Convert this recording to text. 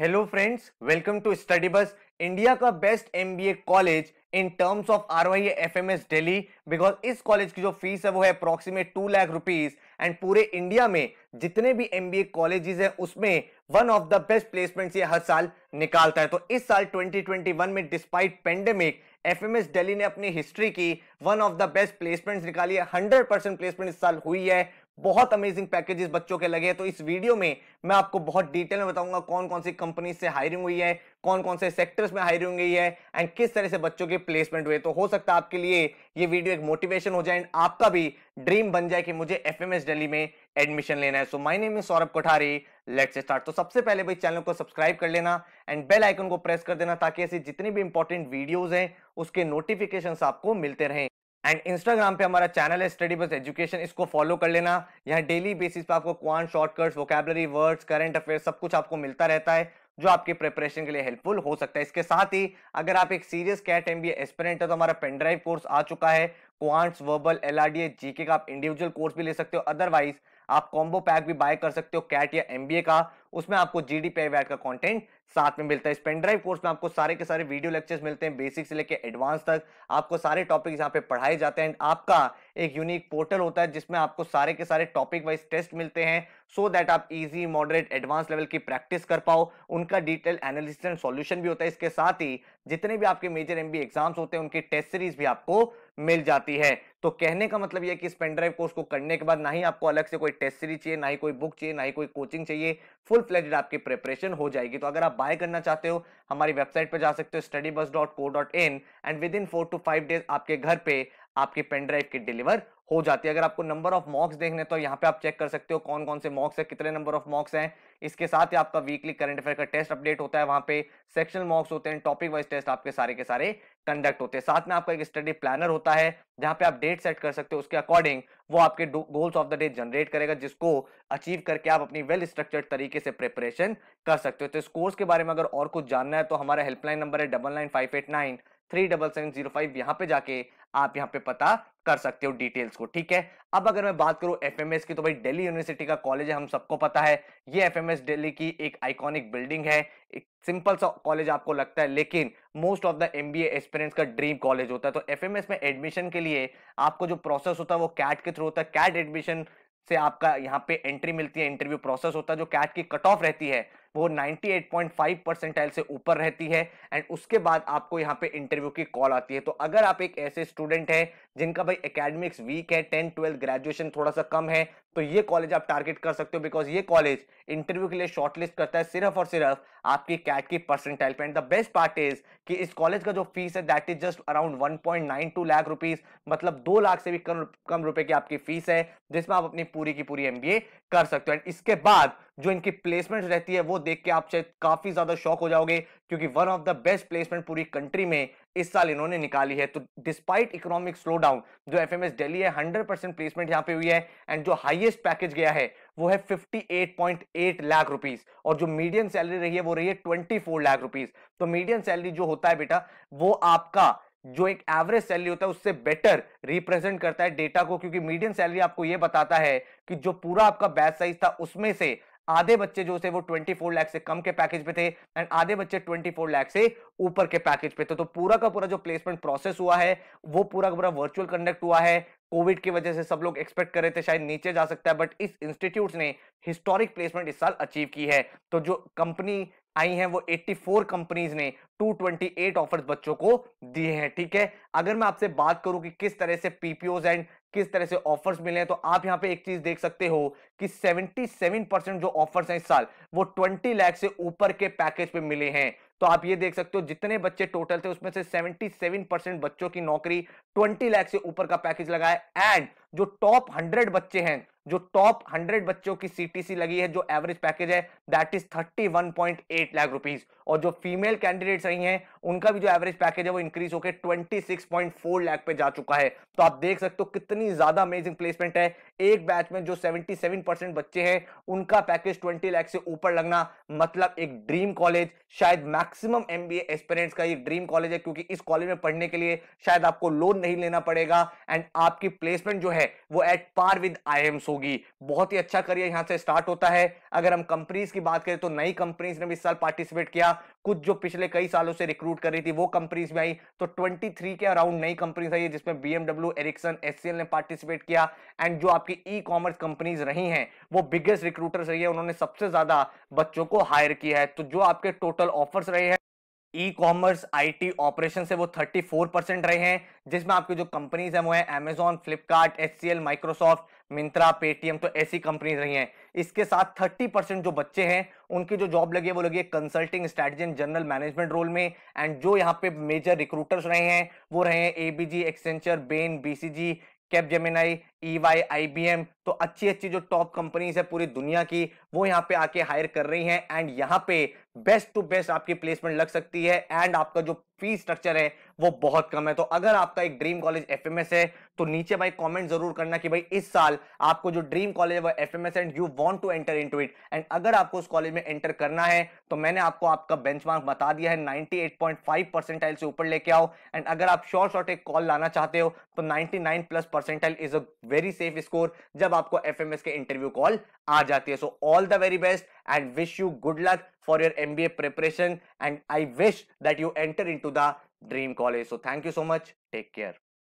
hello friends welcome to study bus India का best MBA college in terms of R Y F M S Delhi because इस कॉलेज की जो fees है वो है approximate two lakh rupees and पूरे इंडिया में जितने भी एमबीए कॉलेजेस हैं उसमें one of the best placement ये हर साल निकालता है तो इस साल 2021 में despite pandemic F M S Delhi ने अपनी हिस्ट्री की one of the best placements निकाली है हंड्रेड परसेंट प्लेसमेंट इस साल हुई है बहुत अमेजिंग पैकेजेस बच्चों के लगे हैं तो इस वीडियो में मैं आपको बहुत डिटेल में बताऊंगा कौन कौन सी कंपनी से हायरिंग हुई है कौन कौन से सेक्टर्स में हायरिंग हुई है एंड किस तरह से बच्चों के प्लेसमेंट हुए तो हो सकता है आपके लिए ये वीडियो एक मोटिवेशन हो जाए एंड आपका भी ड्रीम बन जाए कि मुझे एफ एम में एडमिशन लेना है so my name is Saurabh Kothari से स्टार्ट तो सबसे पहले भाई चैनल को सब्सक्राइब कर लेना एंड बेल आइकन को प्रेस कर देना ताकि ऐसी जितनी भी इंपॉर्टेंट वीडियोज हैं उसके नोटिफिकेशन आपको मिलते रहें एंड इंस्टाग्राम पे हमारा चैनल है स्टडी बस एजुकेशन इसको फॉलो कर लेना यहाँ डेली बेसिस पे आपको quant shortcuts vocabulary words current affair सब कुछ आपको मिलता रहता है जो आपके प्रिपरेशन के लिए हेल्पफुल हो सकता है इसके साथ ही अगर आप एक serious CAT M B aspirant है तो हमारा पेनड्राइव कोर्स आ चुका है quants verbal L R D A GK का आप इंडिविजुअल कोर्स भी ले सकते हो अदरवाइज आप कॉम्बो पैक भी बाय कर सकते हो कैट या एम बी ए का उसमें आपको जी डी पी आई का कॉन्टेंट साथ में मिलता है इस ड्राइव कोर्स में आपको सारे के सारे वीडियो लेक्चर्स मिलते हैं बेसिक से लेके एडवांस तक आपको सारे टॉपिक यहाँ पे पढ़ाए जाते हैं एंड आपका एक यूनिक पोर्टल होता है जिसमें आपको सारे के सारे टॉपिक वाइज टेस्ट मिलते हैं सो so दैट आप इजी मॉडरेट एडवांस लेवल की प्रैक्टिस कर पाओ उनका डिटेल एनालिसिस एंड सॉल्यूशन भी होता है इसके साथ ही जितने भी आपके मेजर एमबी एग्जाम्स होते हैं उनकी टेस्ट सीरीज भी आपको मिल जाती है तो कहने का मतलब यह कि इस पेनड्राइव कोर्स को करने के बाद ना ही आपको अलग से कोई टेस्ट सीरीज चाहिए ना ही कोई बुक चाहिए ना ही कोई कोचिंग चाहिए फुल फ्लेजेड आपकी प्रिपरेशन हो जाएगी तो अगर आप बाय करना चाहते हो हमारी वेबसाइट पर जा सकते हो study bus dot co dot in and within four to five days आपके घर पे आपके पेन ड्राइव की डिलीवर हो जाती है अगर आपको नंबर ऑफ मॉक्स देखने तो यहाँ पे आप चेक कर सकते हो कौन कौन से मॉक्स है कितने नंबर ऑफ मॉक्स हैं इसके साथ ही आपका वीकली करंट अफेयर का टेस्ट अपडेट होता है वहाँ पे सेक्शनल मॉक्स होते हैं टॉपिक वाइज टेस्ट आपके सारे के सारे कंडक्ट होते हैं साथ में आपका एक स्टडी प्लानर होता है जहाँ पे आप डेट सेट कर सकते हो उसके अकॉर्डिंग वो आपके goals of the day generate करेगा जिसको अचीव करके आप अपनी वेल स्ट्रक्चर्ड तरीके से प्रिपरेशन कर सकते हो तो इस कोर्स के बारे में अगर और कुछ जानना है तो हमारा हेल्पलाइन नंबर है double nine five eight nine three double seven zero five यहाँ पे जाके आप यहाँ पे पता कर सकते हो डिटेल्स को ठीक है अब अगर मैं बात करूँ एफएमएस की तो भाई दिल्ली यूनिवर्सिटी का कॉलेज है हम सबको पता है ये एफ दिल्ली की एक आइकॉनिक बिल्डिंग है एक सिंपल सा कॉलेज आपको लगता है लेकिन most of the M B का ड्रीम कॉलेज होता है तो एफ में एडमिशन के लिए आपको जो प्रोसेस होता है वो कैट के थ्रू होता है कैट एडमिशन से आपका यहाँ पे एंट्री मिलती है इंटरव्यू प्रोसेस होता है जो कैट की कट ऑफ रहती है वो 98.5 परसेंटाइल से ऊपर रहती है एंड उसके बाद आपको यहाँ पे इंटरव्यू की कॉल आती है तो अगर आप एक ऐसे स्टूडेंट हैं जिनका भाई एकेडमिक्स वीक है टेंथ ट्वेल्थ ग्रेजुएशन थोड़ा सा कम है तो ये कॉलेज आप टारगेट कर सकते हो बिकॉज ये कॉलेज इंटरव्यू के लिए शॉर्टलिस्ट करता है सिर्फ और सिर्फ आपकी कैट की परसेंटाइल पे and the best part is कि इस कॉलेज का जो फीस है that is just around 1.92 lakh rupees मतलब दो लाख से भी कम कम रुपए की आपकी फीस है जिसमें आप अपनी पूरी की पूरी एमबीए कर सकते हो एंड इसके बाद जो इनकी प्लेसमेंट रहती है वो देख के आप शायद काफी ज्यादा शौक हो जाओगे क्योंकि one of the best placement पूरी कंट्री में इस साल इन्होंने निकाली है तो डिस्पाइट इकोनॉमिक स्लो डाउन जो एफ दिल्ली है हंड्रेड परसेंट प्लेसमेंट यहाँ पे हुई है एंड जो हाइएस्ट पैकेज गया है वो है 58.8 लाख रुपीस और जो मीडियम सैलरी रही है वो रही है 24 लाख रुपीस तो मीडियम सैलरी जो होता है बेटा वो आपका जो एक एवरेज सैलरी होता है उससे बेटर रिप्रेजेंट करता है डेटा को क्योंकि मीडियम सैलरी आपको ये बताता है कि जो पूरा आपका बैच साइज था उसमें से आधे बच्चे जो थे वो 24 लाख से कम के पैकेज पे थे एंड आधे बच्चे 24 लाख से ऊपर के पैकेज पे थे तो पूरा का पूरा जो प्लेसमेंट प्रोसेस हुआ है वो पूरा का पूरा वर्चुअल कंडक्ट हुआ है कोविड की वजह से सब लोग एक्सपेक्ट कर रहे थे शायद नीचे जा सकता है बट इस इंस्टीट्यूट ने हिस्टोरिक प्लेसमेंट इस साल अचीव की है तो जो कंपनी आई है वो 84 कंपनीज ने 228 ऑफर्स बच्चों को दिए हैं ठीक है अगर मैं आपसे बात करूं कि किस तरह से पीपीओज एंड किस तरह से ऑफर्स मिले हैं तो आप यहां पे एक चीज देख सकते हो कि 77 परसेंट जो ऑफर्स हैं इस साल वो 20 लाख से ऊपर के पैकेज पे मिले हैं तो आप ये देख सकते हो जितने बच्चे टोटल थे उसमें से 77 परसेंट बच्चों की नौकरी 20 लाख से ऊपर का पैकेज लगा है एंड जो टॉप 100 बच्चे हैं जो टॉप हंड्रेड बच्चों की सीटीसी लगी है जो एवरेज पैकेज है that is thirty one point eight lakh rupees और जो फीमेल कैंडिडेट रही हैं उनका भी जो एवरेज पैकेज है वो इंक्रीज होकर twenty six point four lakh पे जा चुका है तो आप देख सकते हो कितनी ज्यादा अमेजिंग प्लेसमेंट है एक बैच में जो सेवेंटी सेवन परसेंट बच्चे हैं उनका पैकेज ट्वेंटी लाख से ऊपर लगना मतलब एक ड्रीम कॉलेज शायद मैक्सिमम एमबीए एस्पिरेंट्स का ये ड्रीम कॉलेज है क्योंकि इस कॉलेज में पढ़ने के लिए शायद आपको लोन नहीं लेना पड़ेगा एंड आपकी प्लेसमेंट जो है वो at par with I M so होगी बहुत ही अच्छा करियर यहां से स्टार्ट होता है अगर हम कंपनीज की बात करें तो नई कंपनीज ने भी इस साल पार्टिसिपेट किया कुछ जो पिछले कई सालों से रिक्रूट कर रही थी वो कंपनीज में आई तो 23 के अराउंड नई कंपनीज आई है जिसमें बीएमडब्ल्यू एरिक्सन एस ने पार्टिसिपेट किया एंड जो आपकी ई कॉमर्स कंपनीज रही हैं वो बिगेस्ट रिक्रूटर्स रही है उन्होंने सबसे ज्यादा बच्चों को हायर किया है तो जो आपके टोटल ऑफर्स रहे हैं ई कॉमर्स आईटी ऑपरेशन से वो 34 परसेंट रहे हैं जिसमें आपकी जो कंपनीज हैं वो है Amazon Flipkart H Microsoft Myntra Paytm तो ऐसी कंपनीज रही हैं इसके साथ 30 परसेंट जो बच्चे हैं उनकी जो जॉब लगी है वो लगी है consulting strategy and general management role में एंड जो यहाँ पे मेजर रिक्रूटर्स रहे हैं वो रहे हैं ABG Accenture Bain B C G Capgemini EY Y I तो अच्छी अच्छी जो टॉप कंपनीज है पूरी दुनिया की वो यहाँ पे आके हायर कर रही हैं एंड यहाँ पे बेस्ट टू बेस्ट आपकी प्लेसमेंट लग सकती है एंड आपका जो फी स्ट्रक्चर है वो बहुत कम है तो अगर आपका एक ड्रीम कॉलेज एफ है तो नीचे भाई कमेंट जरूर करना कि भाई इस साल आपको जो ड्रीम कॉलेज है वो F M S and you want to enter in it and अगर आपको उस कॉलेज में एंटर करना है तो मैंने आपको आपका बेंचमार्क बता दिया है 98.5 परसेंटाइल से ऊपर लेके आओ एंड अगर आप शॉर्ट शॉर्ट एक कॉल लाना चाहते हो तो 99 plus percentile is a very safe score जब आपको एफ के इंटरव्यू कॉल आ जाती है so all the very best and wish you good luck for your M B A preparation and I wish that you enter into the dream college so thank you so much take care